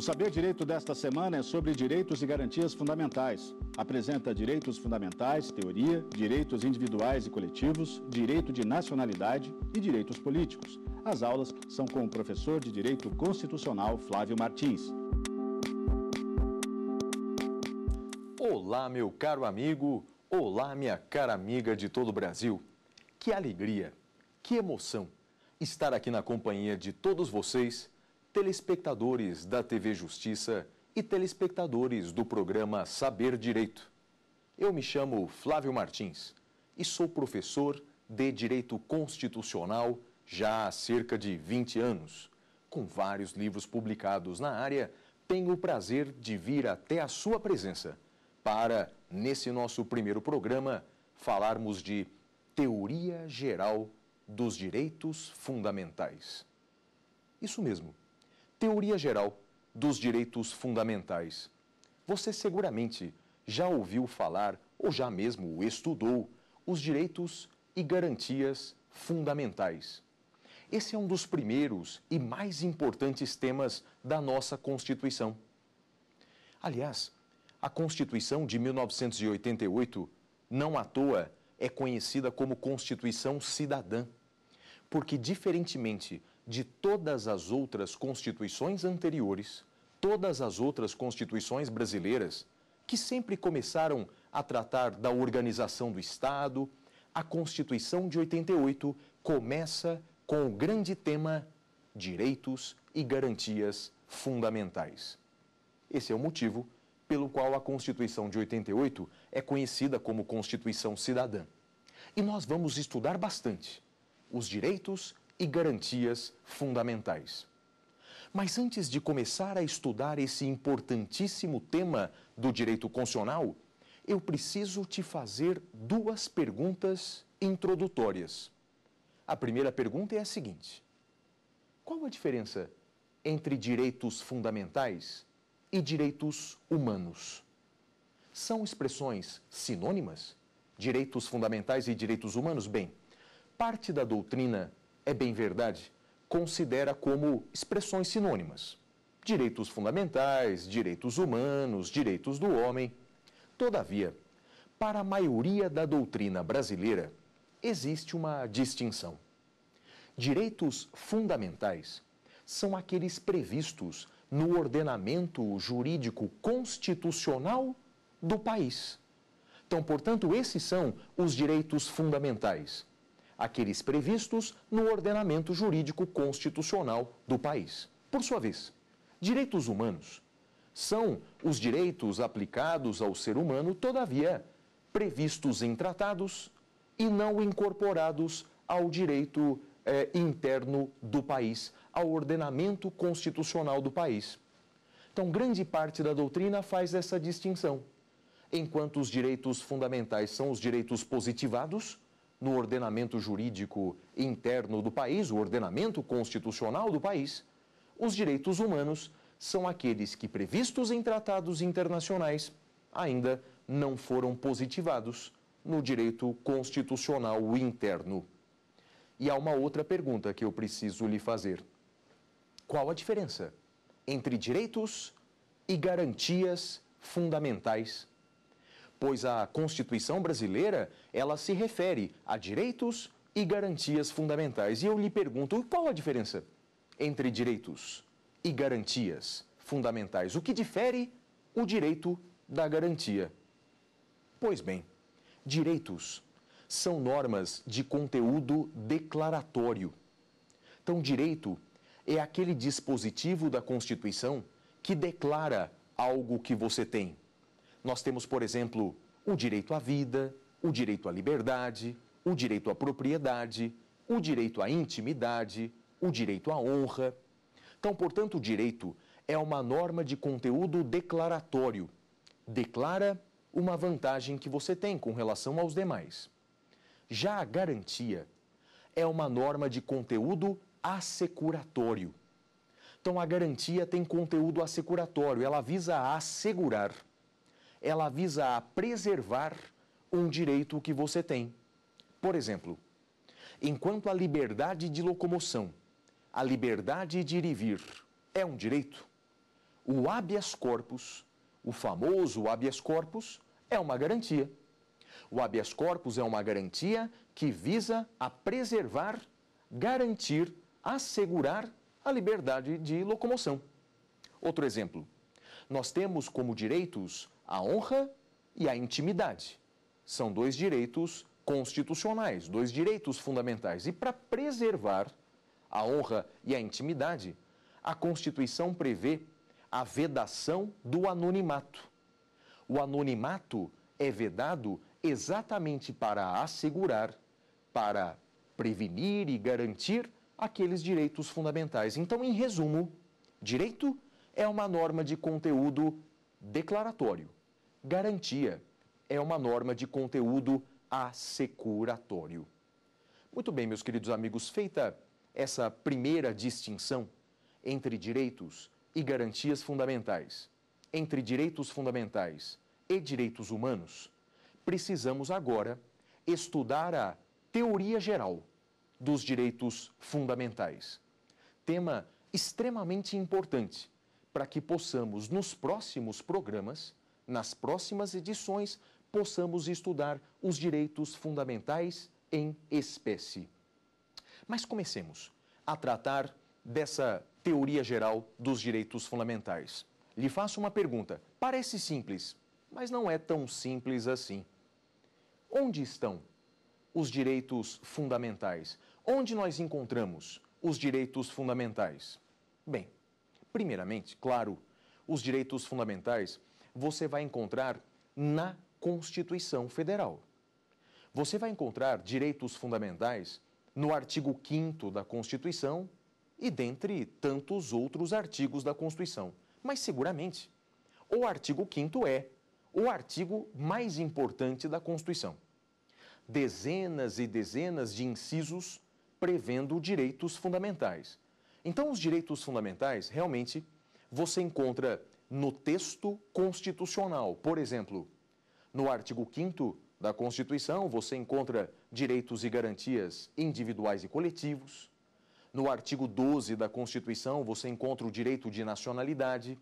O Saber Direito desta semana é sobre direitos e garantias fundamentais. Apresenta direitos fundamentais, teoria, direitos individuais e coletivos, direito de nacionalidade e direitos políticos. As aulas são com o professor de Direito Constitucional Flávio Martins. Olá, meu caro amigo, olá, minha cara amiga de todo o Brasil. Que alegria, que emoção estar aqui na companhia de todos vocês telespectadores da TV Justiça e telespectadores do programa Saber Direito. Eu me chamo Flávio Martins e sou professor de Direito Constitucional já há cerca de 20 anos. Com vários livros publicados na área, tenho o prazer de vir até a sua presença para, nesse nosso primeiro programa, falarmos de Teoria Geral dos Direitos Fundamentais. Isso mesmo. Teoria Geral dos Direitos Fundamentais. Você seguramente já ouviu falar ou já mesmo estudou os direitos e garantias fundamentais. Esse é um dos primeiros e mais importantes temas da nossa Constituição. Aliás, a Constituição de 1988, não à toa, é conhecida como Constituição Cidadã, porque, diferentemente de todas as outras constituições anteriores, todas as outras constituições brasileiras, que sempre começaram a tratar da organização do Estado, a Constituição de 88 começa com o grande tema direitos e garantias fundamentais. Esse é o motivo pelo qual a Constituição de 88 é conhecida como Constituição Cidadã. E nós vamos estudar bastante os direitos e garantias fundamentais. Mas antes de começar a estudar esse importantíssimo tema do direito constitucional, eu preciso te fazer duas perguntas introdutórias. A primeira pergunta é a seguinte: Qual a diferença entre direitos fundamentais e direitos humanos? São expressões sinônimas? Direitos fundamentais e direitos humanos? Bem, parte da doutrina é bem verdade, considera como expressões sinônimas. Direitos fundamentais, direitos humanos, direitos do homem. Todavia, para a maioria da doutrina brasileira, existe uma distinção. Direitos fundamentais são aqueles previstos no ordenamento jurídico constitucional do país. Então, portanto, esses são os direitos fundamentais aqueles previstos no ordenamento jurídico constitucional do país. Por sua vez, direitos humanos são os direitos aplicados ao ser humano, todavia, previstos em tratados e não incorporados ao direito eh, interno do país, ao ordenamento constitucional do país. Então, grande parte da doutrina faz essa distinção. Enquanto os direitos fundamentais são os direitos positivados, no ordenamento jurídico interno do país, o ordenamento constitucional do país, os direitos humanos são aqueles que, previstos em tratados internacionais, ainda não foram positivados no direito constitucional interno. E há uma outra pergunta que eu preciso lhe fazer: qual a diferença entre direitos e garantias fundamentais pois a Constituição brasileira, ela se refere a direitos e garantias fundamentais. E eu lhe pergunto, qual a diferença entre direitos e garantias fundamentais? O que difere o direito da garantia? Pois bem, direitos são normas de conteúdo declaratório. Então, direito é aquele dispositivo da Constituição que declara algo que você tem. Nós temos, por exemplo, o direito à vida, o direito à liberdade, o direito à propriedade, o direito à intimidade, o direito à honra. Então, portanto, o direito é uma norma de conteúdo declaratório. Declara uma vantagem que você tem com relação aos demais. Já a garantia é uma norma de conteúdo assecuratório. Então, a garantia tem conteúdo assecuratório, ela visa assegurar ela visa a preservar um direito que você tem. Por exemplo, enquanto a liberdade de locomoção, a liberdade de ir e vir é um direito, o habeas corpus, o famoso habeas corpus, é uma garantia. O habeas corpus é uma garantia que visa a preservar, garantir, assegurar a liberdade de locomoção. Outro exemplo, nós temos como direitos a honra e a intimidade são dois direitos constitucionais, dois direitos fundamentais. E para preservar a honra e a intimidade, a Constituição prevê a vedação do anonimato. O anonimato é vedado exatamente para assegurar, para prevenir e garantir aqueles direitos fundamentais. Então, em resumo, direito é uma norma de conteúdo declaratório Garantia é uma norma de conteúdo assecuratório. Muito bem, meus queridos amigos, feita essa primeira distinção entre direitos e garantias fundamentais, entre direitos fundamentais e direitos humanos, precisamos agora estudar a teoria geral dos direitos fundamentais. Tema extremamente importante para que possamos, nos próximos programas, nas próximas edições, possamos estudar os direitos fundamentais em espécie. Mas comecemos a tratar dessa teoria geral dos direitos fundamentais. Lhe faço uma pergunta. Parece simples, mas não é tão simples assim. Onde estão os direitos fundamentais? Onde nós encontramos os direitos fundamentais? Bem, primeiramente, claro, os direitos fundamentais você vai encontrar na Constituição Federal. Você vai encontrar direitos fundamentais no artigo 5 da Constituição e dentre tantos outros artigos da Constituição. Mas seguramente, o artigo 5 é o artigo mais importante da Constituição. Dezenas e dezenas de incisos prevendo direitos fundamentais. Então, os direitos fundamentais, realmente, você encontra no texto constitucional. Por exemplo, no artigo 5 da Constituição, você encontra direitos e garantias individuais e coletivos. No artigo 12 da Constituição, você encontra o direito de nacionalidade.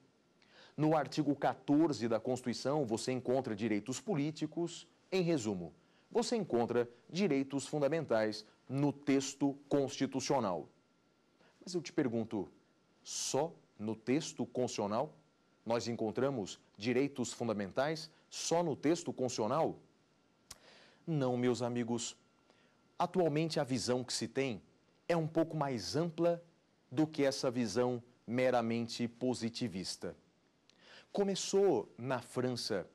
No artigo 14 da Constituição, você encontra direitos políticos. Em resumo, você encontra direitos fundamentais no texto constitucional. Mas eu te pergunto, só no texto constitucional nós encontramos direitos fundamentais só no texto constitucional? Não, meus amigos. Atualmente, a visão que se tem é um pouco mais ampla do que essa visão meramente positivista. Começou na França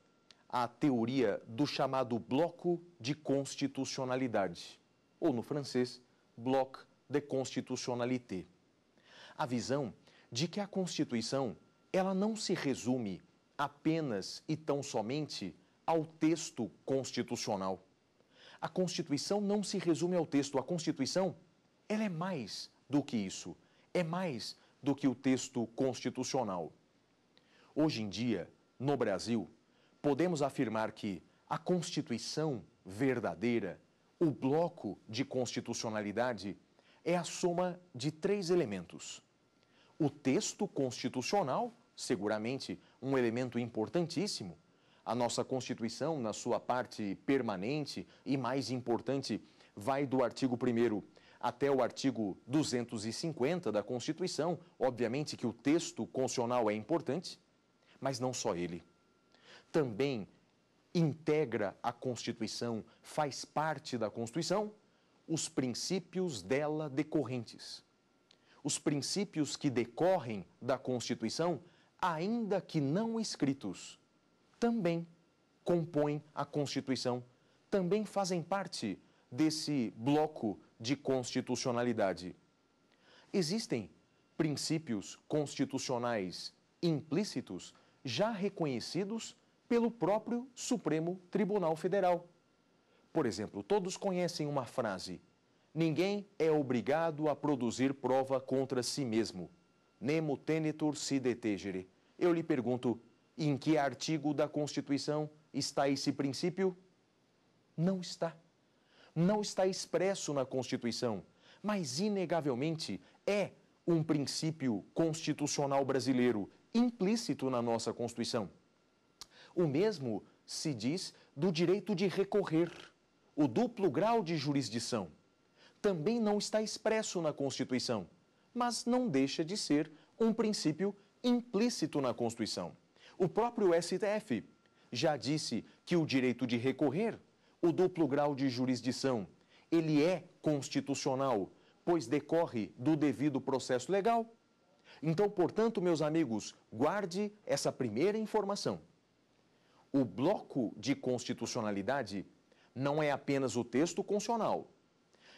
a teoria do chamado bloco de constitucionalidade, ou no francês, bloc de constitutionalité. A visão de que a Constituição ela não se resume apenas e tão somente ao texto constitucional. A Constituição não se resume ao texto. A Constituição, ela é mais do que isso. É mais do que o texto constitucional. Hoje em dia, no Brasil, podemos afirmar que a Constituição verdadeira, o bloco de constitucionalidade, é a soma de três elementos: o texto constitucional, seguramente um elemento importantíssimo. A nossa Constituição, na sua parte permanente e mais importante, vai do artigo 1 até o artigo 250 da Constituição. Obviamente que o texto constitucional é importante, mas não só ele. Também integra a Constituição, faz parte da Constituição, os princípios dela decorrentes. Os princípios que decorrem da Constituição ainda que não escritos, também compõem a Constituição, também fazem parte desse bloco de constitucionalidade. Existem princípios constitucionais implícitos já reconhecidos pelo próprio Supremo Tribunal Federal. Por exemplo, todos conhecem uma frase: Ninguém é obrigado a produzir prova contra si mesmo. Nemo tenetur si detegere. Eu lhe pergunto: em que artigo da Constituição está esse princípio? Não está. Não está expresso na Constituição, mas inegavelmente é um princípio constitucional brasileiro implícito na nossa Constituição. O mesmo se diz do direito de recorrer, o duplo grau de jurisdição. Também não está expresso na Constituição, mas não deixa de ser um princípio implícito na Constituição. O próprio STF já disse que o direito de recorrer, o duplo grau de jurisdição, ele é constitucional, pois decorre do devido processo legal. Então, portanto, meus amigos, guarde essa primeira informação. O bloco de constitucionalidade não é apenas o texto constitucional.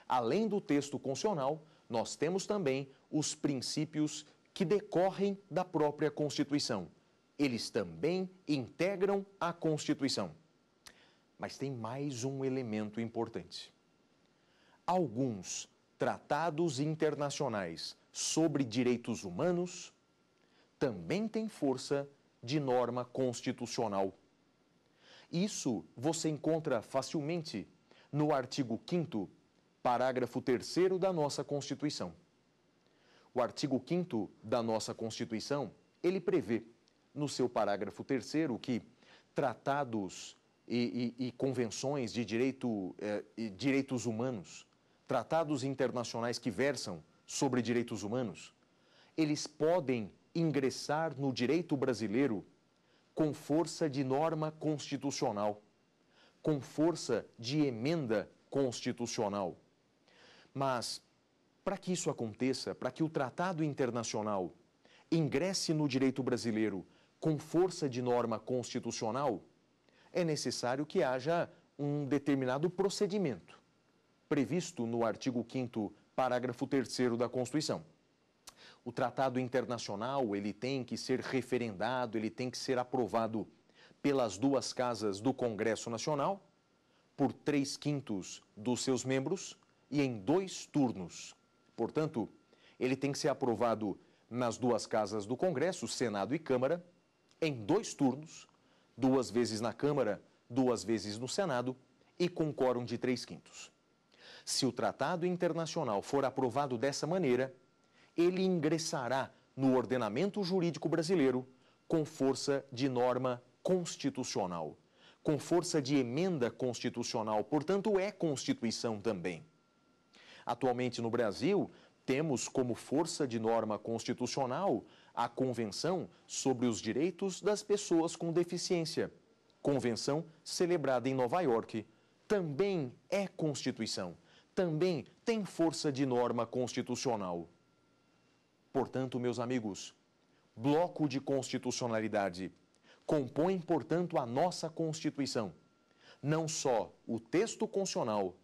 Além do texto constitucional, nós temos também os princípios que decorrem da própria Constituição. Eles também integram a Constituição. Mas tem mais um elemento importante. Alguns tratados internacionais sobre direitos humanos também têm força de norma constitucional. Isso você encontra facilmente no artigo 5 parágrafo 3 da nossa Constituição. O artigo 5 da nossa Constituição, ele prevê, no seu parágrafo 3 que tratados e, e, e convenções de direito, eh, direitos humanos, tratados internacionais que versam sobre direitos humanos, eles podem ingressar no direito brasileiro com força de norma constitucional, com força de emenda constitucional. Mas para que isso aconteça, para que o tratado internacional ingresse no direito brasileiro com força de norma constitucional, é necessário que haja um determinado procedimento previsto no artigo 5 parágrafo 3 da Constituição. O tratado internacional, ele tem que ser referendado, ele tem que ser aprovado pelas duas casas do Congresso Nacional, por três quintos dos seus membros e em dois turnos. Portanto, ele tem que ser aprovado nas duas casas do Congresso, Senado e Câmara, em dois turnos, duas vezes na Câmara, duas vezes no Senado e com quórum de três quintos. Se o tratado internacional for aprovado dessa maneira, ele ingressará no ordenamento jurídico brasileiro com força de norma constitucional, com força de emenda constitucional, portanto, é Constituição também. Atualmente no Brasil, temos como força de norma constitucional a Convenção sobre os Direitos das Pessoas com Deficiência. Convenção celebrada em Nova York. Também é Constituição. Também tem força de norma constitucional. Portanto, meus amigos, bloco de constitucionalidade compõe, portanto, a nossa Constituição. Não só o texto constitucional,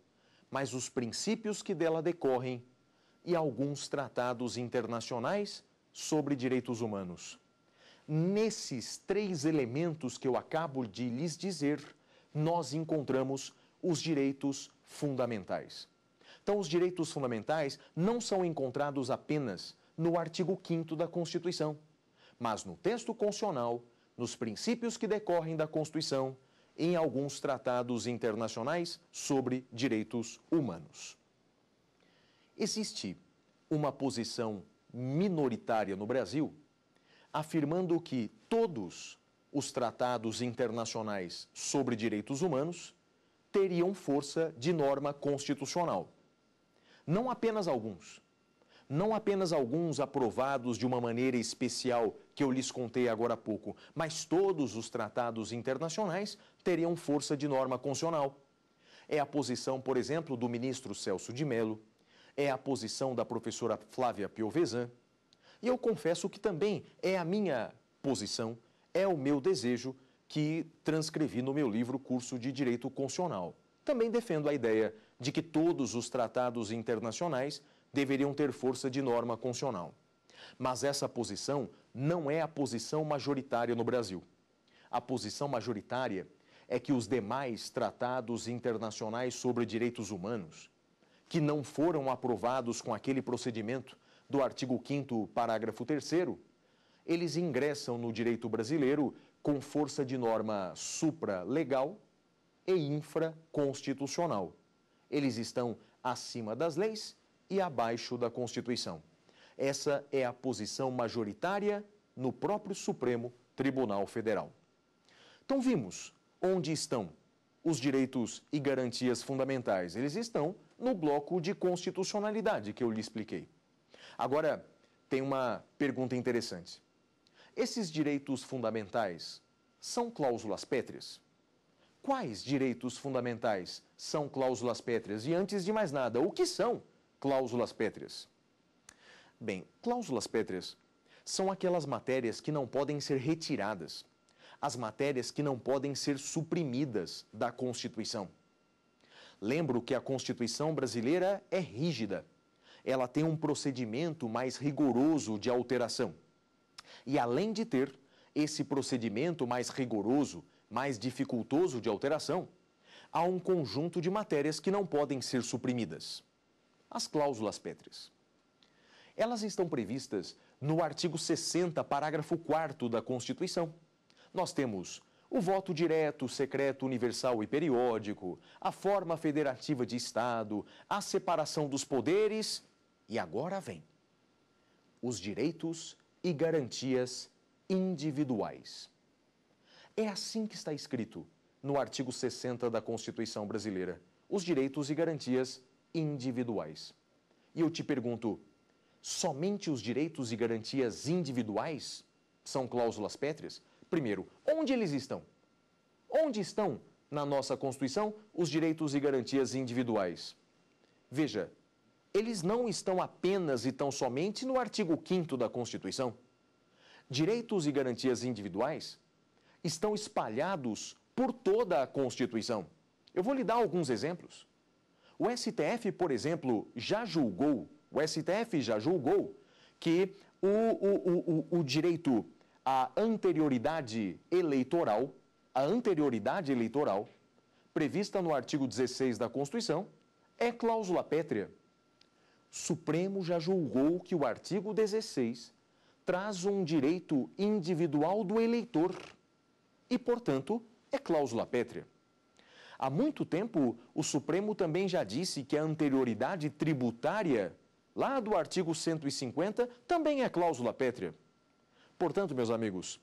mas os princípios que dela decorrem e alguns tratados internacionais sobre direitos humanos. Nesses três elementos que eu acabo de lhes dizer, nós encontramos os direitos fundamentais. Então, os direitos fundamentais não são encontrados apenas no artigo 5 da Constituição, mas no texto constitucional, nos princípios que decorrem da Constituição em alguns tratados internacionais sobre direitos humanos. Existe uma posição minoritária no Brasil afirmando que todos os tratados internacionais sobre direitos humanos teriam força de norma constitucional. Não apenas alguns. Não apenas alguns aprovados de uma maneira especial que eu lhes contei agora há pouco, mas todos os tratados internacionais teriam força de norma constitucional. É a posição, por exemplo, do ministro Celso de Mello, é a posição da professora Flávia Piovesan, e eu confesso que também é a minha posição, é o meu desejo que transcrevi no meu livro Curso de Direito Constitucional. Também defendo a ideia de que todos os tratados internacionais deveriam ter força de norma constitucional. Mas essa posição não é a posição majoritária no Brasil. A posição majoritária é que os demais tratados internacionais sobre direitos humanos, que não foram aprovados com aquele procedimento do artigo 5, parágrafo 3, eles ingressam no direito brasileiro com força de norma supra-legal e infraconstitucional. Eles estão acima das leis e abaixo da Constituição. Essa é a posição majoritária no próprio Supremo Tribunal Federal. Então vimos onde estão os direitos e garantias fundamentais. Eles estão no bloco de constitucionalidade que eu lhe expliquei. Agora, tem uma pergunta interessante. Esses direitos fundamentais são cláusulas pétreas? Quais direitos fundamentais são cláusulas pétreas? E antes de mais nada, o que são cláusulas pétreas? Bem, cláusulas pétreas são aquelas matérias que não podem ser retiradas, as matérias que não podem ser suprimidas da Constituição. Lembro que a Constituição brasileira é rígida. Ela tem um procedimento mais rigoroso de alteração. E além de ter esse procedimento mais rigoroso, mais dificultoso de alteração, há um conjunto de matérias que não podem ser suprimidas. As cláusulas pétreas. Elas estão previstas no artigo 60, parágrafo 4 da Constituição. Nós temos o voto direto, secreto, universal e periódico, a forma federativa de Estado, a separação dos poderes e agora vem os direitos e garantias individuais. É assim que está escrito no artigo 60 da Constituição Brasileira: os direitos e garantias individuais. E eu te pergunto, somente os direitos e garantias individuais são cláusulas pétreas? Primeiro, onde eles estão? Onde estão na nossa Constituição os direitos e garantias individuais? Veja, eles não estão apenas e tão somente no artigo 5 da Constituição. Direitos e garantias individuais estão espalhados por toda a Constituição. Eu vou lhe dar alguns exemplos. O STF, por exemplo, já julgou o STF já julgou que o, o, o, o direito à anterioridade eleitoral, a anterioridade eleitoral, prevista no artigo 16 da Constituição, é cláusula pétrea. O Supremo já julgou que o artigo 16 traz um direito individual do eleitor e, portanto, é cláusula pétrea. Há muito tempo, o Supremo também já disse que a anterioridade tributária lá do artigo 150, também é cláusula pétrea. Portanto, meus amigos,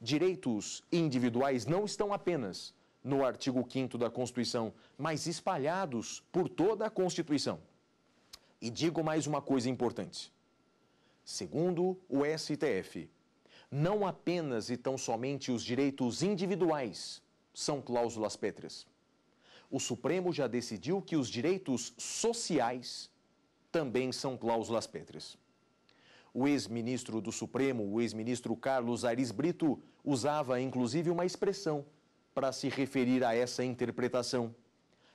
direitos individuais não estão apenas no artigo 5 da Constituição, mas espalhados por toda a Constituição. E digo mais uma coisa importante. Segundo o STF, não apenas e tão somente os direitos individuais são cláusulas pétreas. O Supremo já decidiu que os direitos sociais também são cláusulas pétreas. O ex-ministro do Supremo, o ex-ministro Carlos Aris Brito, usava inclusive uma expressão para se referir a essa interpretação.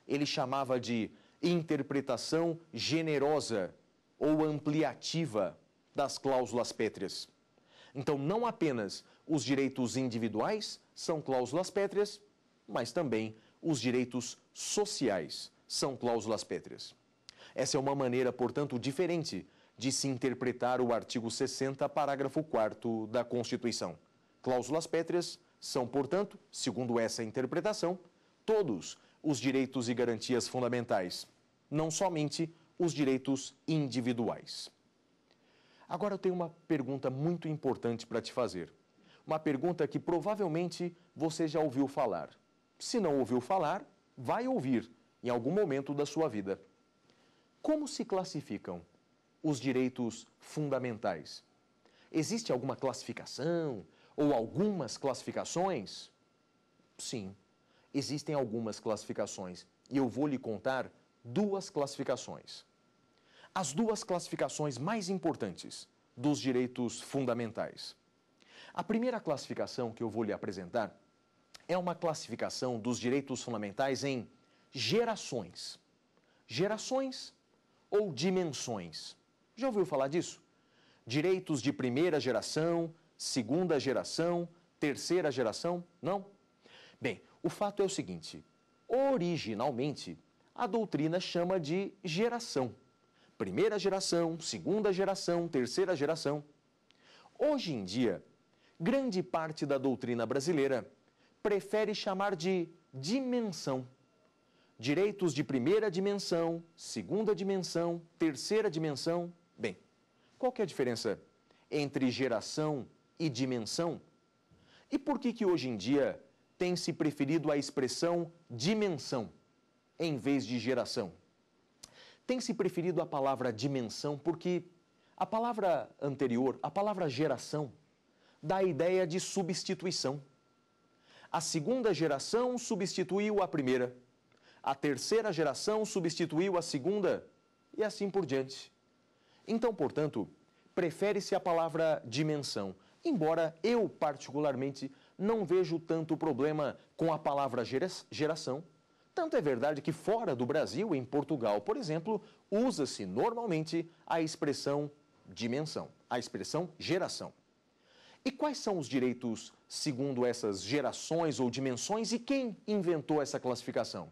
Ele chamava de interpretação generosa ou ampliativa das cláusulas pétreas. Então, não apenas os direitos individuais são cláusulas pétreas, mas também os direitos sociais são cláusulas pétreas. Essa é uma maneira, portanto, diferente de se interpretar o artigo 60, parágrafo 4 da Constituição. Cláusulas pétreas são, portanto, segundo essa interpretação, todos os direitos e garantias fundamentais, não somente os direitos individuais. Agora eu tenho uma pergunta muito importante para te fazer. Uma pergunta que provavelmente você já ouviu falar. Se não ouviu falar, vai ouvir em algum momento da sua vida. Como se classificam os direitos fundamentais? Existe alguma classificação ou algumas classificações? Sim, existem algumas classificações e eu vou lhe contar duas classificações. As duas classificações mais importantes dos direitos fundamentais. A primeira classificação que eu vou lhe apresentar é uma classificação dos direitos fundamentais em gerações. Gerações ou dimensões. Já ouviu falar disso? Direitos de primeira geração, segunda geração, terceira geração? Não? Bem, o fato é o seguinte: originalmente, a doutrina chama de geração. Primeira geração, segunda geração, terceira geração. Hoje em dia, grande parte da doutrina brasileira prefere chamar de dimensão direitos de primeira dimensão, segunda dimensão, terceira dimensão. Bem, qual é a diferença entre geração e dimensão? E por que que hoje em dia tem se preferido a expressão dimensão em vez de geração? Tem se preferido a palavra dimensão porque a palavra anterior, a palavra geração, dá a ideia de substituição. A segunda geração substituiu a primeira a terceira geração substituiu a segunda e assim por diante. Então, portanto, prefere-se a palavra dimensão, embora eu, particularmente, não vejo tanto problema com a palavra geração. Tanto é verdade que fora do Brasil, em Portugal, por exemplo, usa-se normalmente a expressão dimensão, a expressão geração. E quais são os direitos segundo essas gerações ou dimensões e quem inventou essa classificação?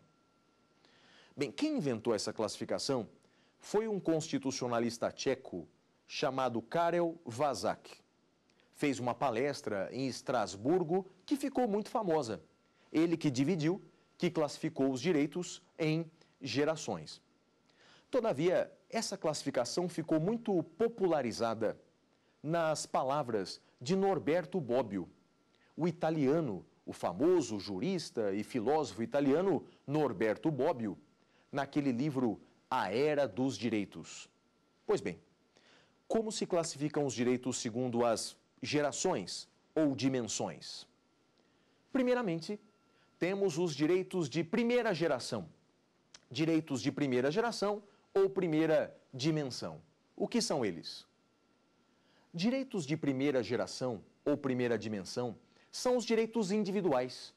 Bem, quem inventou essa classificação foi um constitucionalista tcheco chamado Karel Vazak. Fez uma palestra em Estrasburgo que ficou muito famosa. Ele que dividiu, que classificou os direitos em gerações. Todavia, essa classificação ficou muito popularizada nas palavras de Norberto Bobbio, o italiano, o famoso jurista e filósofo italiano Norberto Bobbio, naquele livro A Era dos Direitos. Pois bem, como se classificam os direitos segundo as gerações ou dimensões? Primeiramente, temos os direitos de primeira geração. Direitos de primeira geração ou primeira dimensão. O que são eles? Direitos de primeira geração ou primeira dimensão são os direitos individuais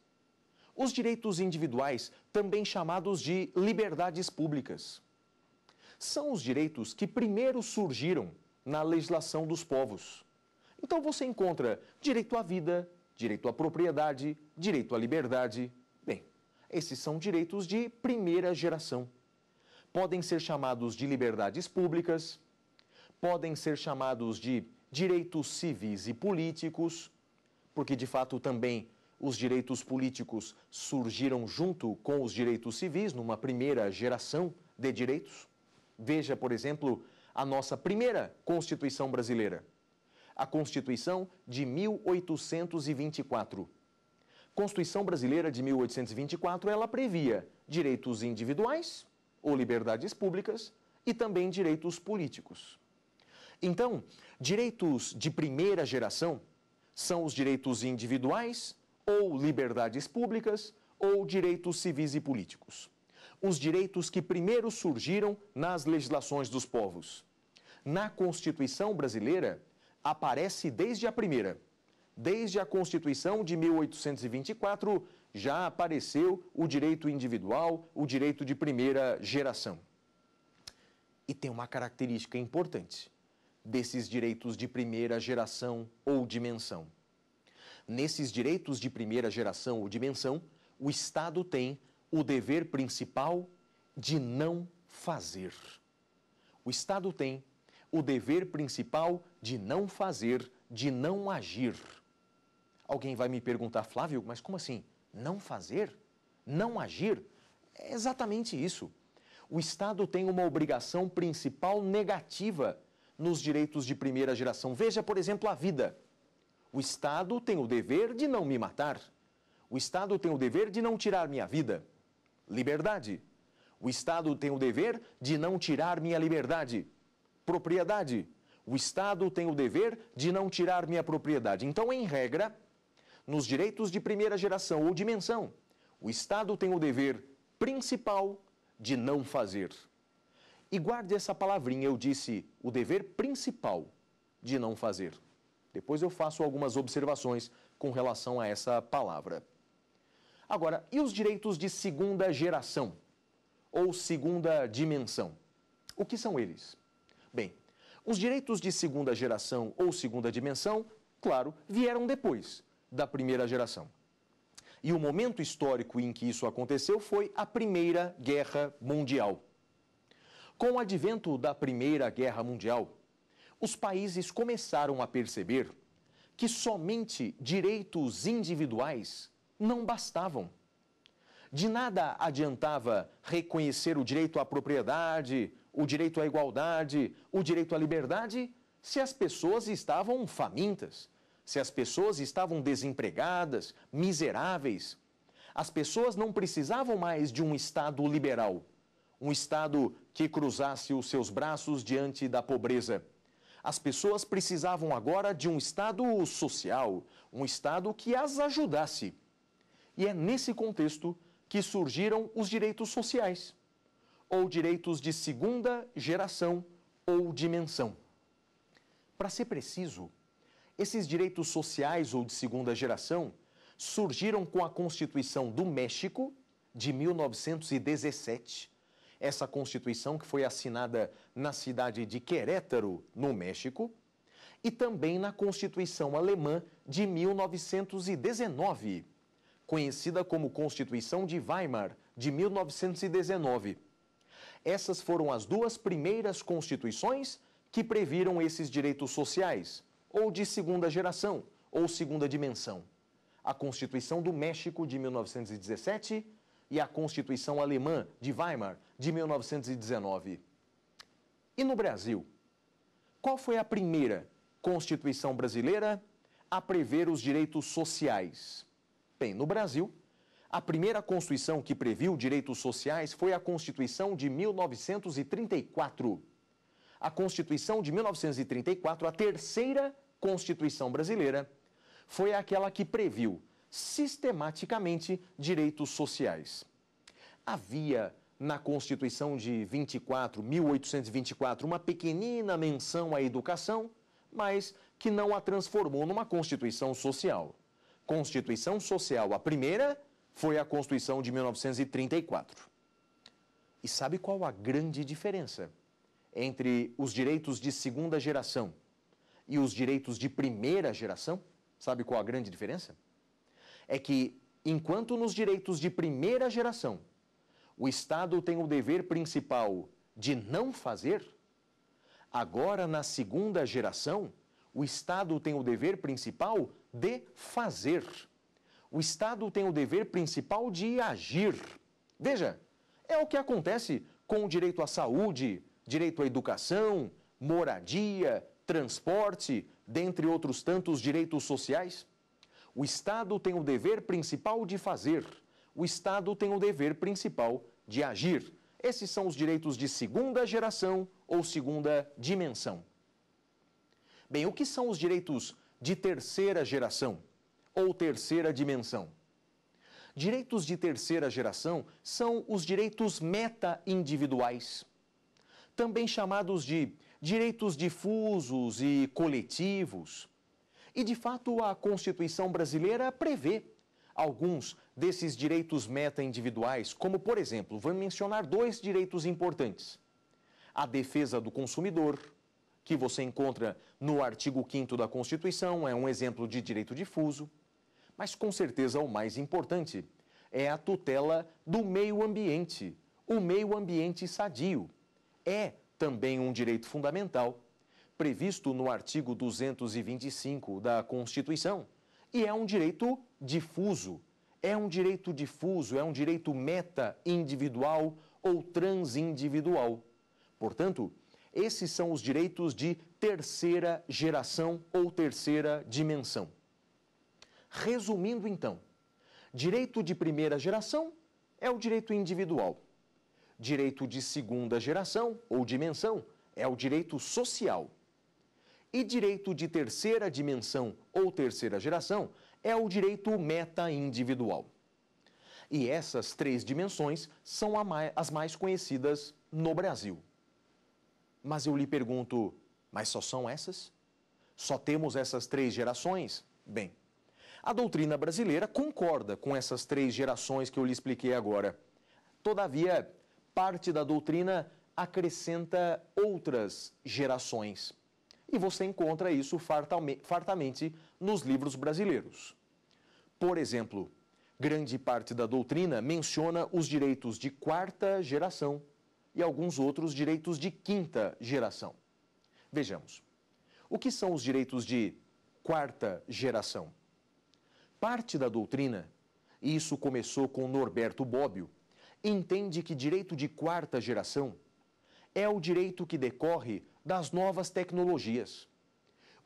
os direitos individuais, também chamados de liberdades públicas. São os direitos que primeiro surgiram na legislação dos povos. Então você encontra direito à vida, direito à propriedade, direito à liberdade. Bem, esses são direitos de primeira geração. Podem ser chamados de liberdades públicas, podem ser chamados de direitos civis e políticos, porque de fato também os direitos políticos surgiram junto com os direitos civis numa primeira geração de direitos? Veja, por exemplo, a nossa primeira Constituição brasileira, a Constituição de 1824. Constituição brasileira de 1824, ela previa direitos individuais ou liberdades públicas e também direitos políticos. Então, direitos de primeira geração são os direitos individuais ou liberdades públicas ou direitos civis e políticos. Os direitos que primeiro surgiram nas legislações dos povos. Na Constituição brasileira, aparece desde a primeira. Desde a Constituição de 1824, já apareceu o direito individual, o direito de primeira geração. E tem uma característica importante desses direitos de primeira geração ou dimensão Nesses direitos de primeira geração ou dimensão, o Estado tem o dever principal de não fazer. O Estado tem o dever principal de não fazer, de não agir. Alguém vai me perguntar, Flávio, mas como assim? Não fazer? Não agir? É exatamente isso. O Estado tem uma obrigação principal negativa nos direitos de primeira geração. Veja, por exemplo, a vida. O Estado tem o dever de não me matar. O Estado tem o dever de não tirar minha vida. Liberdade. O Estado tem o dever de não tirar minha liberdade. Propriedade. O Estado tem o dever de não tirar minha propriedade. Então, em regra, nos direitos de primeira geração ou dimensão, o Estado tem o dever principal de não fazer. E guarde essa palavrinha, eu disse, o dever principal de não fazer. Depois eu faço algumas observações com relação a essa palavra. Agora, e os direitos de segunda geração ou segunda dimensão? O que são eles? Bem, os direitos de segunda geração ou segunda dimensão, claro, vieram depois da primeira geração. E o momento histórico em que isso aconteceu foi a Primeira Guerra Mundial. Com o advento da Primeira Guerra Mundial, os países começaram a perceber que somente direitos individuais não bastavam. De nada adiantava reconhecer o direito à propriedade, o direito à igualdade, o direito à liberdade, se as pessoas estavam famintas, se as pessoas estavam desempregadas, miseráveis. As pessoas não precisavam mais de um Estado liberal, um Estado que cruzasse os seus braços diante da pobreza as pessoas precisavam agora de um Estado social, um Estado que as ajudasse. E é nesse contexto que surgiram os direitos sociais, ou direitos de segunda geração ou dimensão. Para ser preciso, esses direitos sociais ou de segunda geração surgiram com a Constituição do México de 1917 essa Constituição que foi assinada na cidade de Querétaro, no México, e também na Constituição Alemã de 1919, conhecida como Constituição de Weimar, de 1919. Essas foram as duas primeiras constituições que previram esses direitos sociais, ou de segunda geração, ou segunda dimensão. A Constituição do México de 1917 e a Constituição Alemã de Weimar de 1919. E no Brasil? Qual foi a primeira Constituição brasileira a prever os direitos sociais? Bem, no Brasil, a primeira Constituição que previu direitos sociais foi a Constituição de 1934. A Constituição de 1934, a terceira Constituição brasileira, foi aquela que previu sistematicamente direitos sociais. Havia na Constituição de 24, 1824, uma pequenina menção à educação, mas que não a transformou numa Constituição social. Constituição social, a primeira, foi a Constituição de 1934. E sabe qual a grande diferença entre os direitos de segunda geração e os direitos de primeira geração? Sabe qual a grande diferença? É que, enquanto nos direitos de primeira geração, o Estado tem o dever principal de não fazer? Agora, na segunda geração, o Estado tem o dever principal de fazer. O Estado tem o dever principal de agir. Veja, é o que acontece com o direito à saúde, direito à educação, moradia, transporte, dentre outros tantos direitos sociais. O Estado tem o dever principal de fazer o Estado tem o dever principal de agir. Esses são os direitos de segunda geração ou segunda dimensão. Bem, o que são os direitos de terceira geração ou terceira dimensão? Direitos de terceira geração são os direitos meta-individuais, também chamados de direitos difusos e coletivos. E, de fato, a Constituição brasileira prevê alguns desses direitos meta individuais, como, por exemplo, vou mencionar dois direitos importantes: a defesa do consumidor, que você encontra no artigo 5 da Constituição, é um exemplo de direito difuso, mas com certeza o mais importante é a tutela do meio ambiente, o meio ambiente sadio. É também um direito fundamental previsto no artigo 225 da Constituição e é um direito difuso. É um direito difuso, é um direito meta-individual ou transindividual. Portanto, esses são os direitos de terceira geração ou terceira dimensão. Resumindo então, direito de primeira geração é o direito individual. Direito de segunda geração ou dimensão é o direito social. E direito de terceira dimensão ou terceira geração é o direito meta-individual. E essas três dimensões são as mais conhecidas no Brasil. Mas eu lhe pergunto, mas só são essas? Só temos essas três gerações? Bem, a doutrina brasileira concorda com essas três gerações que eu lhe expliquei agora. Todavia, parte da doutrina acrescenta outras gerações. E você encontra isso fartamente nos livros brasileiros. Por exemplo, grande parte da doutrina menciona os direitos de quarta geração e alguns outros direitos de quinta geração. Vejamos. O que são os direitos de quarta geração? Parte da doutrina, e isso começou com Norberto Bobbio, entende que direito de quarta geração é o direito que decorre das novas tecnologias.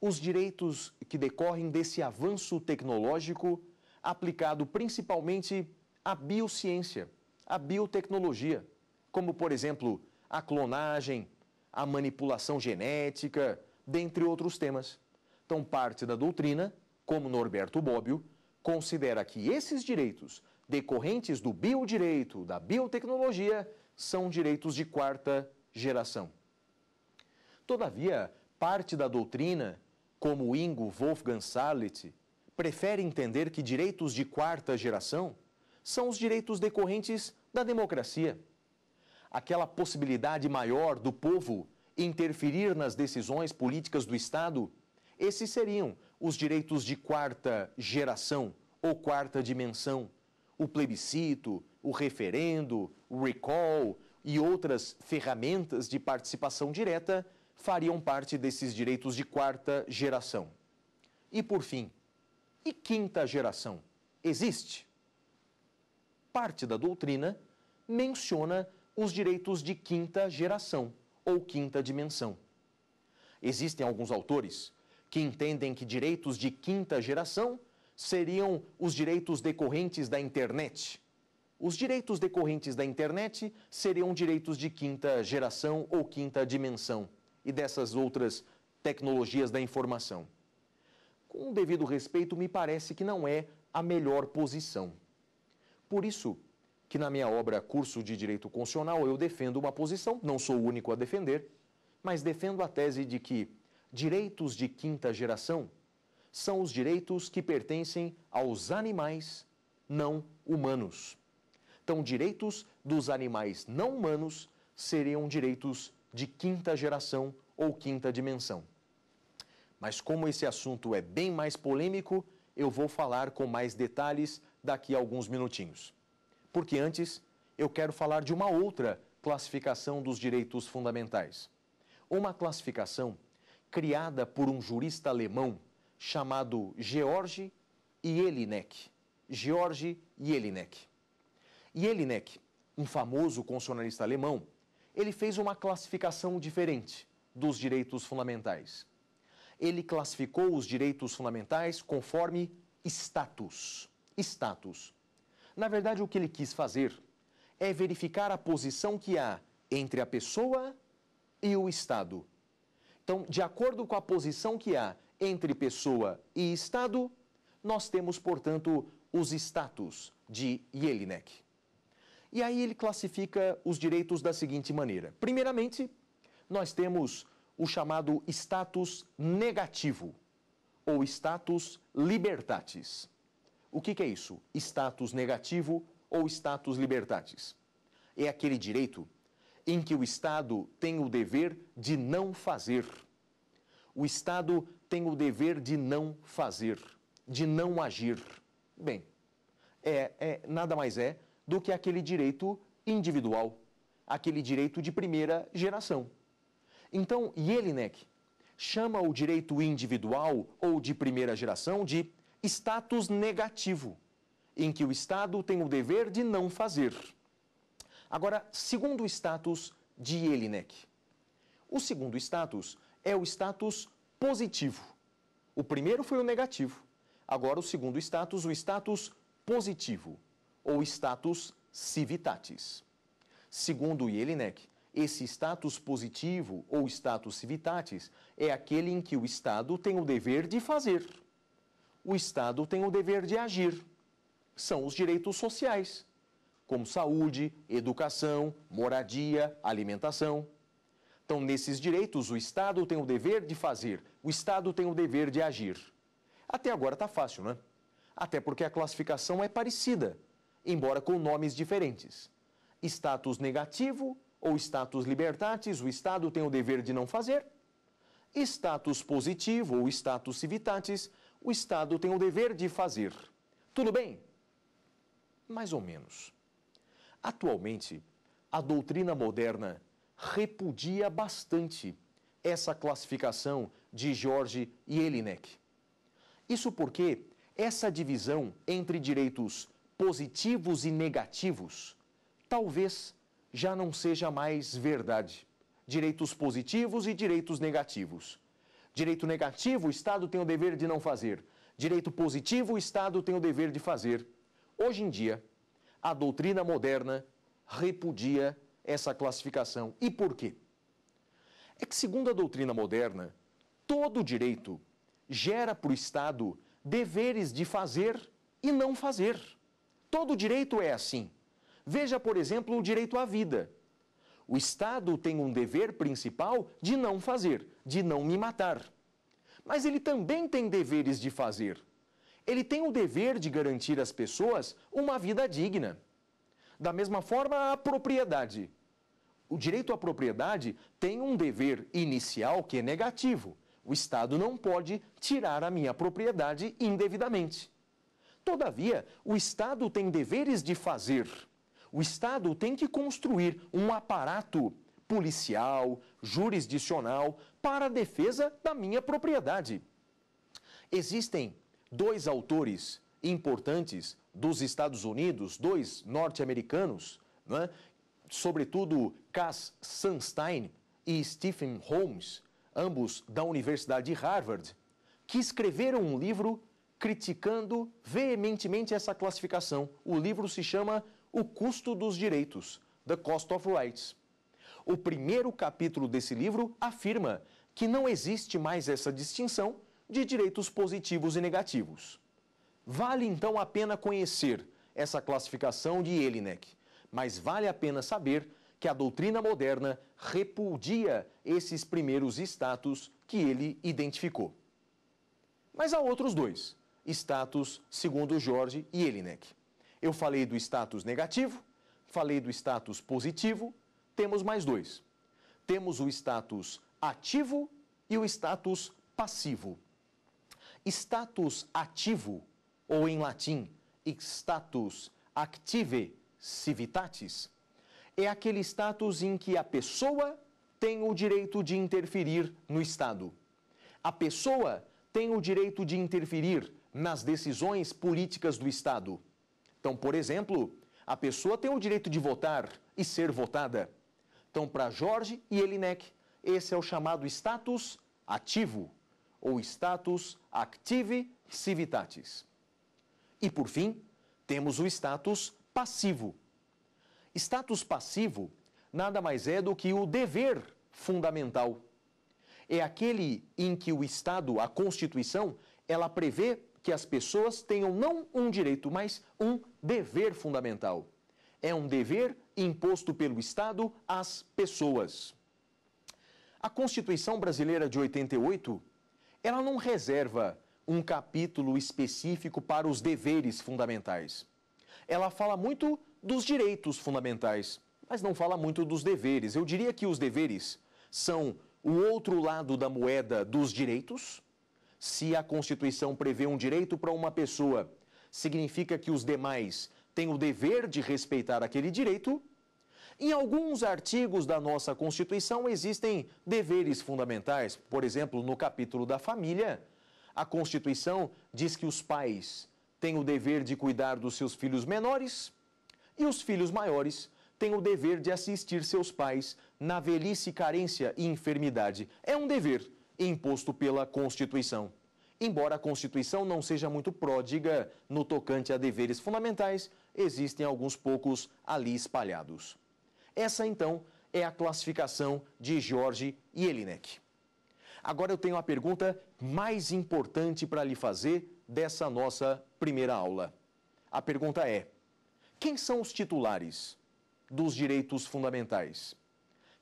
Os direitos que decorrem desse avanço tecnológico aplicado principalmente à biociência, à biotecnologia, como, por exemplo, a clonagem, a manipulação genética, dentre outros temas. Então, parte da doutrina, como Norberto Bobbio, considera que esses direitos decorrentes do biodireito, da biotecnologia, são direitos de quarta geração. Todavia, parte da doutrina, como Ingo Wolfgang Sarlit, prefere entender que direitos de quarta geração são os direitos decorrentes da democracia. Aquela possibilidade maior do povo interferir nas decisões políticas do Estado, esses seriam os direitos de quarta geração ou quarta dimensão. O plebiscito, o referendo, o recall e outras ferramentas de participação direta fariam parte desses direitos de quarta geração. E por fim, e quinta geração existe? Parte da doutrina menciona os direitos de quinta geração ou quinta dimensão. Existem alguns autores que entendem que direitos de quinta geração seriam os direitos decorrentes da internet. Os direitos decorrentes da internet seriam direitos de quinta geração ou quinta dimensão e dessas outras tecnologias da informação com o devido respeito, me parece que não é a melhor posição. Por isso que na minha obra Curso de Direito Constitucional eu defendo uma posição, não sou o único a defender, mas defendo a tese de que direitos de quinta geração são os direitos que pertencem aos animais não humanos. Então, direitos dos animais não humanos seriam direitos de quinta geração ou quinta dimensão. Mas como esse assunto é bem mais polêmico, eu vou falar com mais detalhes daqui a alguns minutinhos. Porque antes, eu quero falar de uma outra classificação dos direitos fundamentais. Uma classificação criada por um jurista alemão chamado George Jelinek. George Jelinek. Jelinek, um famoso constitucionalista alemão, ele fez uma classificação diferente dos direitos fundamentais ele classificou os direitos fundamentais conforme status. Status. Na verdade, o que ele quis fazer é verificar a posição que há entre a pessoa e o Estado. Então, de acordo com a posição que há entre pessoa e Estado, nós temos, portanto, os status de Jelinek. E aí ele classifica os direitos da seguinte maneira: primeiramente, nós temos o chamado status negativo ou status libertatis. O que, que é isso? Status negativo ou status libertatis? É aquele direito em que o Estado tem o dever de não fazer. O Estado tem o dever de não fazer, de não agir. Bem, é, é nada mais é do que aquele direito individual, aquele direito de primeira geração então, Jelinek chama o direito individual ou de primeira geração de status negativo, em que o Estado tem o dever de não fazer. Agora, segundo o status de Jelinek. O segundo status é o status positivo. O primeiro foi o negativo. Agora, o segundo status, o status positivo, ou status civitatis. Segundo Jelinek, esse status positivo, ou status civitatis, é aquele em que o Estado tem o dever de fazer. O Estado tem o dever de agir. São os direitos sociais, como saúde, educação, moradia, alimentação. Então, nesses direitos, o Estado tem o dever de fazer, o Estado tem o dever de agir. Até agora está fácil, né? Até porque a classificação é parecida, embora com nomes diferentes. Status negativo ou status libertatis, o Estado tem o dever de não fazer. Status positivo ou status civitatis, o Estado tem o dever de fazer. Tudo bem? Mais ou menos. Atualmente, a doutrina moderna repudia bastante essa classificação de e Elinek. Isso porque essa divisão entre direitos positivos e negativos talvez já não seja mais verdade. Direitos positivos e direitos negativos. Direito negativo, o Estado tem o dever de não fazer. Direito positivo, o Estado tem o dever de fazer. Hoje em dia, a doutrina moderna repudia essa classificação. E por quê? É que, segundo a doutrina moderna, todo direito gera para o Estado deveres de fazer e não fazer. Todo direito é assim. Veja, por exemplo, o direito à vida. O Estado tem um dever principal de não fazer, de não me matar. Mas ele também tem deveres de fazer. Ele tem o dever de garantir às pessoas uma vida digna. Da mesma forma, a propriedade. O direito à propriedade tem um dever inicial que é negativo. O Estado não pode tirar a minha propriedade indevidamente. Todavia, o Estado tem deveres de fazer. O Estado tem que construir um aparato policial, jurisdicional, para a defesa da minha propriedade. Existem dois autores importantes dos Estados Unidos, dois norte-americanos, né? sobretudo Cass Sunstein e Stephen Holmes, ambos da Universidade de Harvard, que escreveram um livro criticando veementemente essa classificação. O livro se chama o Custo dos Direitos, The Cost of Rights. O primeiro capítulo desse livro afirma que não existe mais essa distinção de direitos positivos e negativos. Vale então a pena conhecer essa classificação de Elinek, mas vale a pena saber que a doutrina moderna repudia esses primeiros status que ele identificou. Mas há outros dois, status segundo Jorge e Elinek. Eu falei do status negativo, falei do status positivo, temos mais dois. Temos o status ativo e o status passivo. Status ativo, ou em latim, status active civitatis, é aquele status em que a pessoa tem o direito de interferir no Estado. A pessoa tem o direito de interferir nas decisões políticas do Estado então, por exemplo, a pessoa tem o direito de votar e ser votada. Então, para Jorge e Elinek, esse é o chamado status ativo ou status active civitatis. E por fim, temos o status passivo. Status passivo nada mais é do que o dever fundamental. É aquele em que o Estado, a Constituição, ela prevê que as pessoas tenham não um direito, mas um dever fundamental. É um dever imposto pelo Estado às pessoas. A Constituição Brasileira de 88, ela não reserva um capítulo específico para os deveres fundamentais. Ela fala muito dos direitos fundamentais, mas não fala muito dos deveres. Eu diria que os deveres são o outro lado da moeda dos direitos. Se a Constituição prevê um direito para uma pessoa significa que os demais têm o dever de respeitar aquele direito, em alguns artigos da nossa Constituição existem deveres fundamentais. Por exemplo, no capítulo da família, a Constituição diz que os pais têm o dever de cuidar dos seus filhos menores e os filhos maiores têm o dever de assistir seus pais na velhice, carência e enfermidade. É um dever imposto pela Constituição. Embora a Constituição não seja muito pródiga no tocante a deveres fundamentais, existem alguns poucos ali espalhados. Essa, então, é a classificação de Jorge Jelinek. Agora eu tenho a pergunta mais importante para lhe fazer dessa nossa primeira aula. A pergunta é: quem são os titulares dos direitos fundamentais?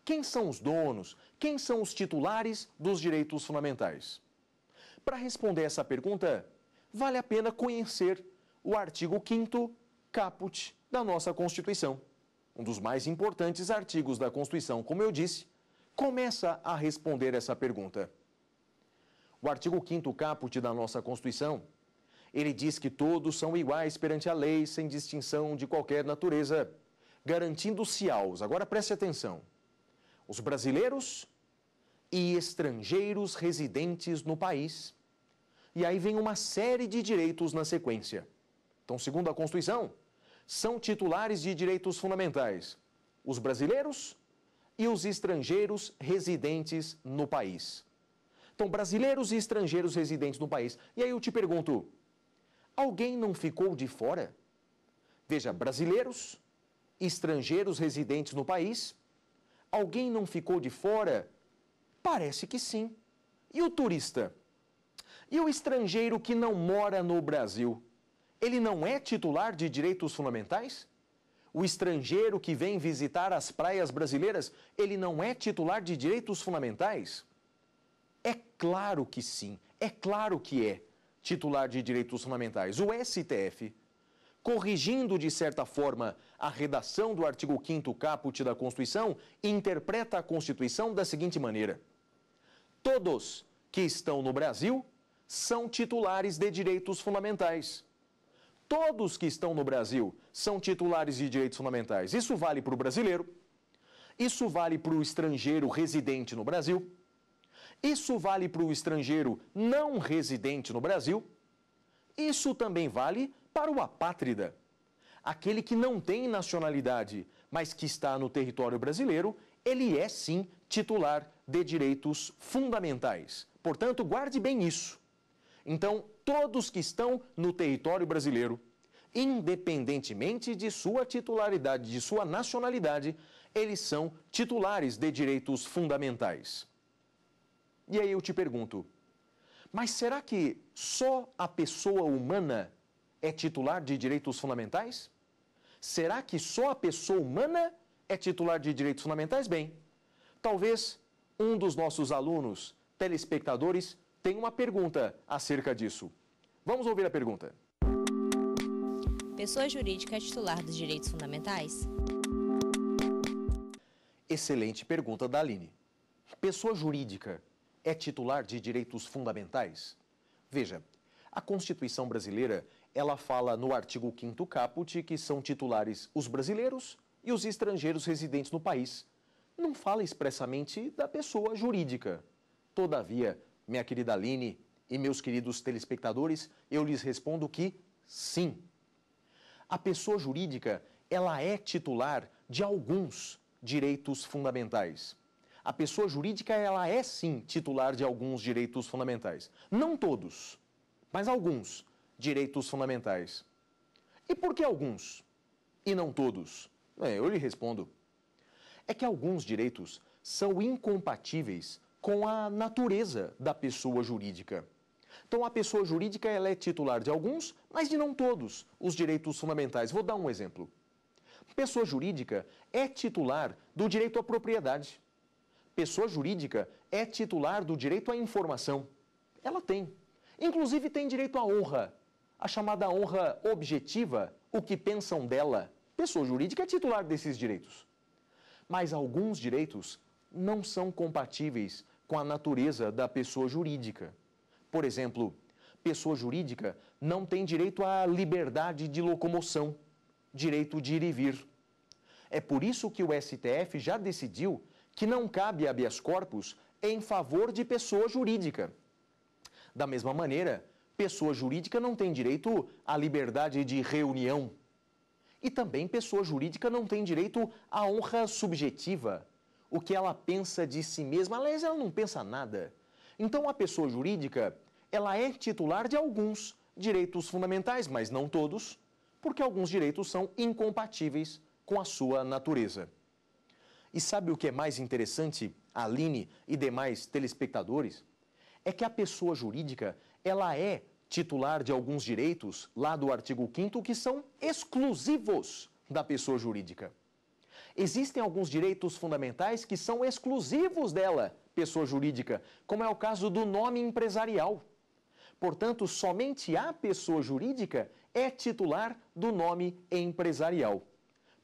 Quem são os donos? Quem são os titulares dos direitos fundamentais? Para responder essa pergunta, vale a pena conhecer o artigo 5 caput da nossa Constituição. Um dos mais importantes artigos da Constituição, como eu disse, começa a responder essa pergunta. O artigo 5 caput da nossa Constituição, ele diz que todos são iguais perante a lei, sem distinção de qualquer natureza, garantindo-se aos, agora preste atenção, os brasileiros e estrangeiros residentes no país e aí vem uma série de direitos na sequência. Então, segundo a Constituição, são titulares de direitos fundamentais os brasileiros e os estrangeiros residentes no país. Então, brasileiros e estrangeiros residentes no país. E aí eu te pergunto: alguém não ficou de fora? Veja, brasileiros, estrangeiros residentes no país. Alguém não ficou de fora? Parece que sim. E o turista? E o estrangeiro que não mora no Brasil, ele não é titular de direitos fundamentais? O estrangeiro que vem visitar as praias brasileiras, ele não é titular de direitos fundamentais? É claro que sim, é claro que é titular de direitos fundamentais. O STF, corrigindo de certa forma a redação do artigo 5 caput da Constituição, interpreta a Constituição da seguinte maneira: Todos que estão no Brasil são titulares de direitos fundamentais. Todos que estão no Brasil são titulares de direitos fundamentais. Isso vale para o brasileiro, isso vale para o estrangeiro residente no Brasil, isso vale para o estrangeiro não residente no Brasil, isso também vale para o apátrida, aquele que não tem nacionalidade, mas que está no território brasileiro, ele é sim titular de direitos fundamentais. Portanto, guarde bem isso. Então, todos que estão no território brasileiro, independentemente de sua titularidade, de sua nacionalidade, eles são titulares de direitos fundamentais. E aí eu te pergunto: mas será que só a pessoa humana é titular de direitos fundamentais? Será que só a pessoa humana é titular de direitos fundamentais? Bem, talvez um dos nossos alunos, telespectadores, tem uma pergunta acerca disso. Vamos ouvir a pergunta. Pessoa jurídica é titular dos direitos fundamentais? Excelente pergunta da Aline. Pessoa jurídica é titular de direitos fundamentais? Veja, a Constituição brasileira, ela fala no artigo 5º caput que são titulares os brasileiros e os estrangeiros residentes no país. Não fala expressamente da pessoa jurídica. Todavia, minha querida Aline e meus queridos telespectadores, eu lhes respondo que sim. A pessoa jurídica, ela é titular de alguns direitos fundamentais. A pessoa jurídica, ela é sim titular de alguns direitos fundamentais. Não todos, mas alguns direitos fundamentais. E por que alguns e não todos? É, eu lhe respondo. É que alguns direitos são incompatíveis com a natureza da pessoa jurídica. Então, a pessoa jurídica ela é titular de alguns, mas de não todos os direitos fundamentais. Vou dar um exemplo. Pessoa jurídica é titular do direito à propriedade. Pessoa jurídica é titular do direito à informação. Ela tem. Inclusive, tem direito à honra, a chamada honra objetiva, o que pensam dela. Pessoa jurídica é titular desses direitos. Mas alguns direitos não são compatíveis com a natureza da pessoa jurídica. Por exemplo, pessoa jurídica não tem direito à liberdade de locomoção, direito de ir e vir. É por isso que o STF já decidiu que não cabe habeas corpus em favor de pessoa jurídica. Da mesma maneira, pessoa jurídica não tem direito à liberdade de reunião. E também pessoa jurídica não tem direito à honra subjetiva, o que ela pensa de si mesma. Aliás, ela não pensa nada. Então, a pessoa jurídica, ela é titular de alguns direitos fundamentais, mas não todos, porque alguns direitos são incompatíveis com a sua natureza. E sabe o que é mais interessante, Aline e demais telespectadores? É que a pessoa jurídica, ela é titular de alguns direitos lá do artigo 5 que são exclusivos da pessoa jurídica existem alguns direitos fundamentais que são exclusivos dela, pessoa jurídica, como é o caso do nome empresarial. Portanto, somente a pessoa jurídica é titular do nome empresarial.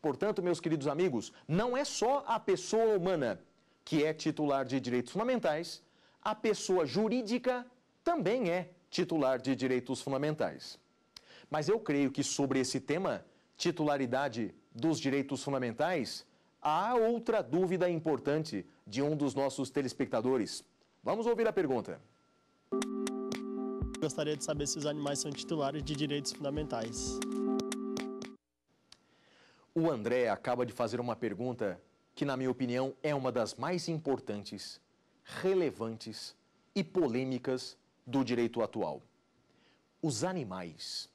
Portanto, meus queridos amigos, não é só a pessoa humana que é titular de direitos fundamentais, a pessoa jurídica também é titular de direitos fundamentais. Mas eu creio que sobre esse tema, titularidade dos direitos fundamentais, há outra dúvida importante de um dos nossos telespectadores. Vamos ouvir a pergunta. Gostaria de saber se os animais são titulares de direitos fundamentais. O André acaba de fazer uma pergunta que, na minha opinião, é uma das mais importantes, relevantes e polêmicas do direito atual. Os animais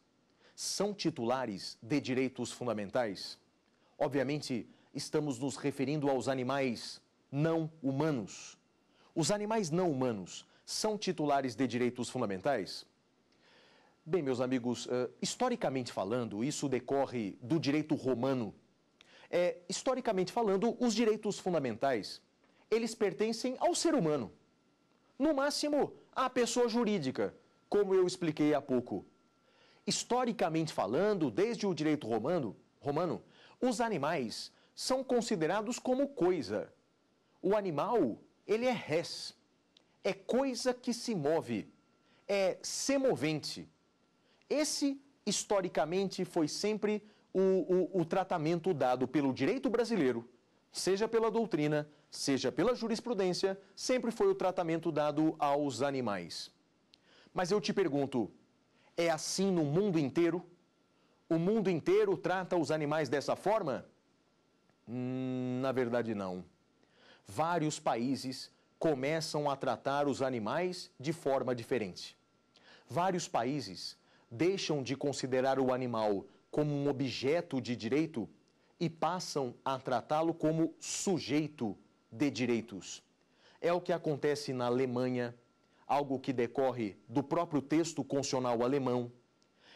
são titulares de direitos fundamentais? Obviamente, estamos nos referindo aos animais não humanos. Os animais não humanos são titulares de direitos fundamentais? Bem, meus amigos, eh, historicamente falando, isso decorre do direito romano. É, historicamente falando, os direitos fundamentais, eles pertencem ao ser humano. No máximo, à pessoa jurídica, como eu expliquei há pouco. Historicamente falando, desde o direito romano, romano os animais são considerados como coisa. O animal, ele é res, é coisa que se move, é semovente. Esse, historicamente, foi sempre o, o, o tratamento dado pelo direito brasileiro, seja pela doutrina, seja pela jurisprudência, sempre foi o tratamento dado aos animais. Mas eu te pergunto, é assim no mundo inteiro? o mundo inteiro trata os animais dessa forma? Hum, na verdade, não. Vários países começam a tratar os animais de forma diferente. Vários países deixam de considerar o animal como um objeto de direito e passam a tratá-lo como sujeito de direitos. É o que acontece na Alemanha, algo que decorre do próprio texto constitucional alemão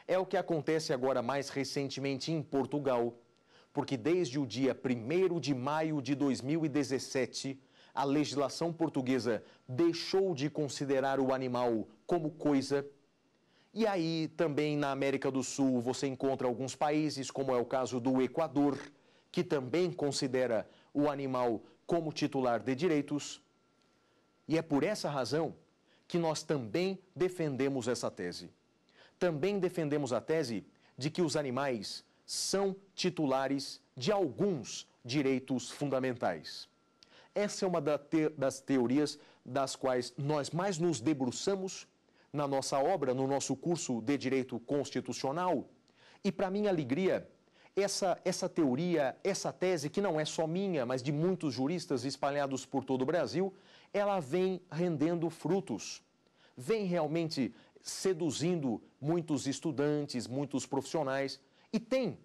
é o que acontece agora mais recentemente em Portugal, porque desde o dia 1 de maio de 2017, a legislação portuguesa deixou de considerar o animal como coisa. E aí, também na América do Sul, você encontra alguns países, como é o caso do Equador, que também considera o animal como titular de direitos. E é por essa razão que nós também defendemos essa tese. Também defendemos a tese de que os animais são titulares de alguns direitos fundamentais. Essa é uma das teorias das quais nós mais nos debruçamos na nossa obra, no nosso curso de Direito Constitucional. E, para minha alegria, essa, essa teoria, essa tese, que não é só minha, mas de muitos juristas espalhados por todo o Brasil, ela vem rendendo frutos. Vem realmente seduzindo muitos estudantes, muitos profissionais, e tem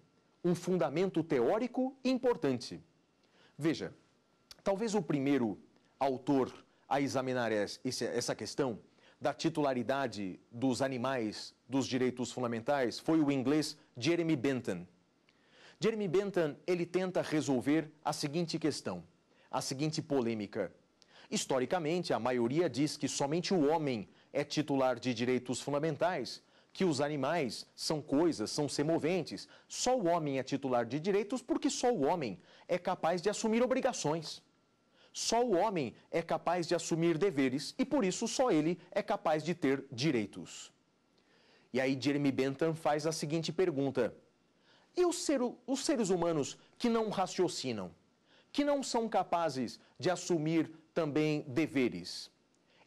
um fundamento teórico importante. Veja, talvez o primeiro autor a examinar essa questão da titularidade dos animais dos direitos fundamentais foi o inglês Jeremy Bentham. Jeremy Bentham, ele tenta resolver a seguinte questão, a seguinte polêmica. Historicamente, a maioria diz que somente o homem é titular de direitos fundamentais, que os animais são coisas, são semoventes. Só o homem é titular de direitos porque só o homem é capaz de assumir obrigações. Só o homem é capaz de assumir deveres e por isso só ele é capaz de ter direitos. E aí Jeremy Bentham faz a seguinte pergunta: E ser, os seres humanos que não raciocinam, que não são capazes de assumir também deveres?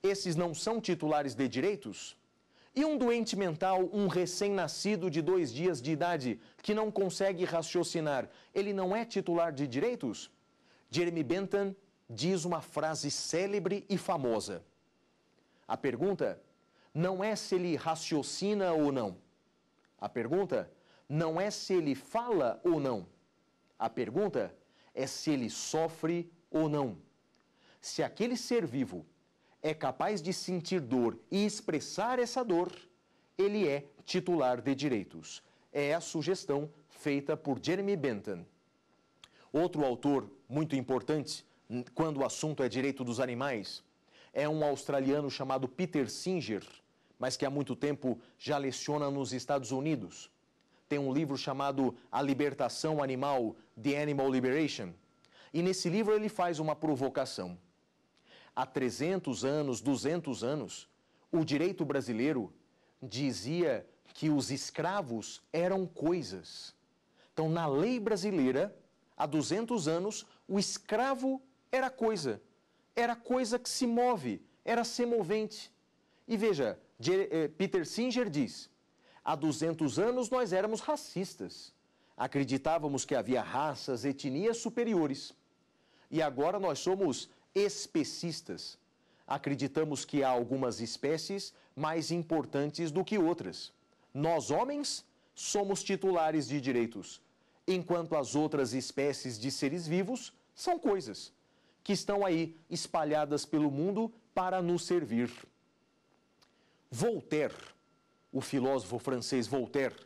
esses não são titulares de direitos? E um doente mental, um recém-nascido de dois dias de idade, que não consegue raciocinar, ele não é titular de direitos? Jeremy Bentham diz uma frase célebre e famosa. A pergunta não é se ele raciocina ou não. A pergunta não é se ele fala ou não. A pergunta é se ele sofre ou não. Se aquele ser vivo é capaz de sentir dor e expressar essa dor, ele é titular de direitos. É a sugestão feita por Jeremy Bentham. Outro autor muito importante quando o assunto é direito dos animais é um australiano chamado Peter Singer, mas que há muito tempo já leciona nos Estados Unidos. Tem um livro chamado A Libertação Animal, The Animal Liberation. E nesse livro ele faz uma provocação há 300 anos, 200 anos, o direito brasileiro dizia que os escravos eram coisas. Então, na lei brasileira, há 200 anos, o escravo era coisa. Era coisa que se move, era semovente. E veja, eh, Peter Singer diz: há 200 anos nós éramos racistas. Acreditávamos que havia raças, etnias superiores. E agora nós somos especistas. Acreditamos que há algumas espécies mais importantes do que outras. Nós, homens, somos titulares de direitos, enquanto as outras espécies de seres vivos são coisas que estão aí espalhadas pelo mundo para nos servir. Voltaire, o filósofo francês Voltaire,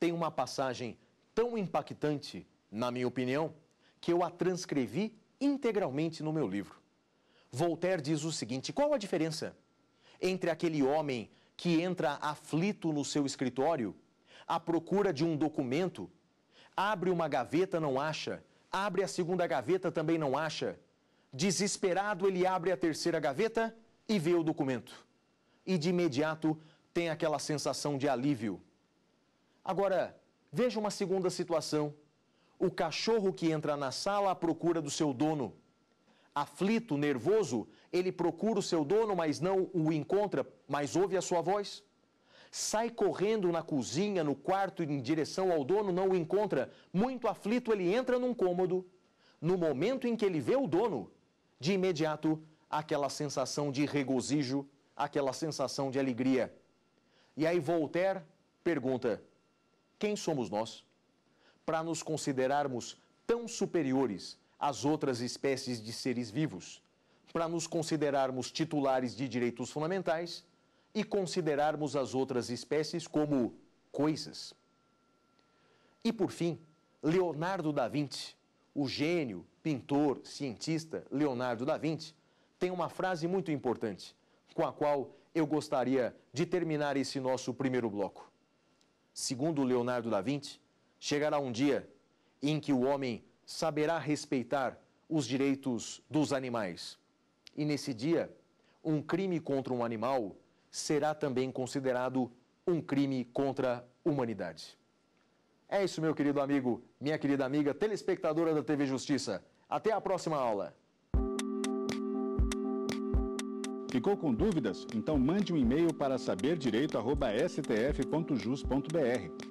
tem uma passagem tão impactante, na minha opinião, que eu a transcrevi integralmente no meu livro. Voltaire diz o seguinte: qual a diferença entre aquele homem que entra aflito no seu escritório, à procura de um documento, abre uma gaveta, não acha, abre a segunda gaveta, também não acha, desesperado, ele abre a terceira gaveta e vê o documento. E de imediato tem aquela sensação de alívio. Agora, veja uma segunda situação o cachorro que entra na sala à procura do seu dono. Aflito, nervoso, ele procura o seu dono, mas não o encontra, mas ouve a sua voz. Sai correndo na cozinha, no quarto, em direção ao dono, não o encontra. Muito aflito, ele entra num cômodo. No momento em que ele vê o dono, de imediato, aquela sensação de regozijo, aquela sensação de alegria. E aí Voltaire pergunta: quem somos nós? para nos considerarmos tão superiores às outras espécies de seres vivos, para nos considerarmos titulares de direitos fundamentais e considerarmos as outras espécies como coisas. E por fim, Leonardo da Vinci, o gênio, pintor, cientista Leonardo da Vinci, tem uma frase muito importante, com a qual eu gostaria de terminar esse nosso primeiro bloco. Segundo Leonardo da Vinci, Chegará um dia em que o homem saberá respeitar os direitos dos animais. E nesse dia, um crime contra um animal será também considerado um crime contra a humanidade. É isso, meu querido amigo, minha querida amiga, telespectadora da TV Justiça. Até a próxima aula. Ficou com dúvidas? Então mande um e-mail para saberdireito.stf.jus.br.